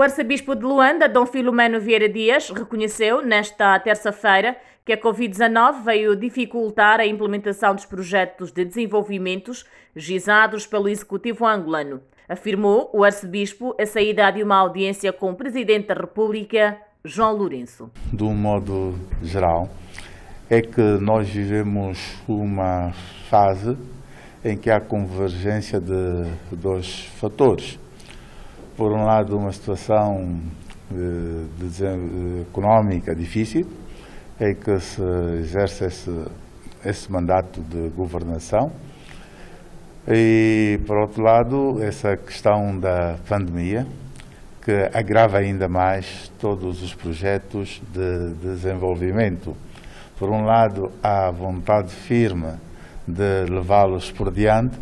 O arcebispo de Luanda, Dom Filomeno Vieira Dias, reconheceu nesta terça-feira que a Covid-19 veio dificultar a implementação dos projetos de desenvolvimentos gizados pelo Executivo angolano. Afirmou o arcebispo a saída de uma audiência com o Presidente da República, João Lourenço. De um modo geral, é que nós vivemos uma fase em que há convergência de dois fatores por um lado, uma situação eh, de, de, eh, económica difícil, em é que se exerce esse, esse mandato de governação. E, por outro lado, essa questão da pandemia, que agrava ainda mais todos os projetos de desenvolvimento. Por um lado, há vontade firme de levá-los por diante,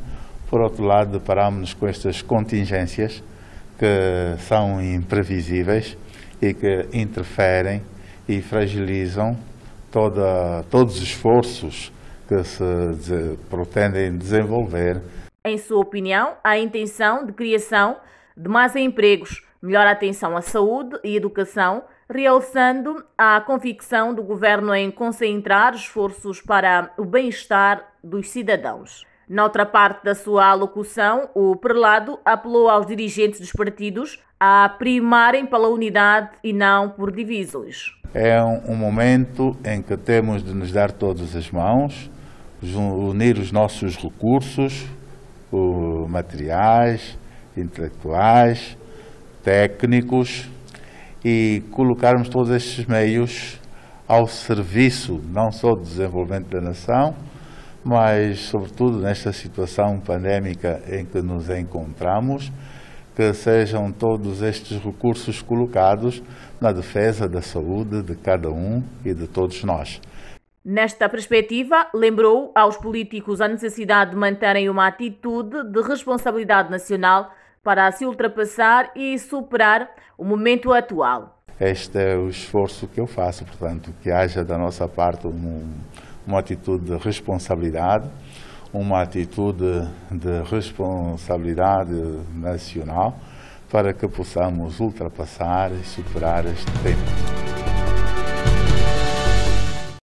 por outro lado, deparámos nos com estas contingências que são imprevisíveis e que interferem e fragilizam toda, todos os esforços que se de, pretendem desenvolver. Em sua opinião, a intenção de criação de mais empregos, melhor atenção à saúde e educação, realçando a convicção do governo em concentrar esforços para o bem-estar dos cidadãos. Noutra parte da sua alocução, o prelado apelou aos dirigentes dos partidos a primarem pela unidade e não por divisões. É um momento em que temos de nos dar todas as mãos, unir os nossos recursos materiais, intelectuais, técnicos e colocarmos todos estes meios ao serviço não só do desenvolvimento da nação, mas sobretudo nesta situação pandémica em que nos encontramos, que sejam todos estes recursos colocados na defesa da saúde de cada um e de todos nós. Nesta perspectiva, lembrou aos políticos a necessidade de manterem uma atitude de responsabilidade nacional para se ultrapassar e superar o momento atual. Este é o esforço que eu faço, portanto, que haja da nossa parte um uma atitude de responsabilidade, uma atitude de responsabilidade nacional para que possamos ultrapassar e superar este tema.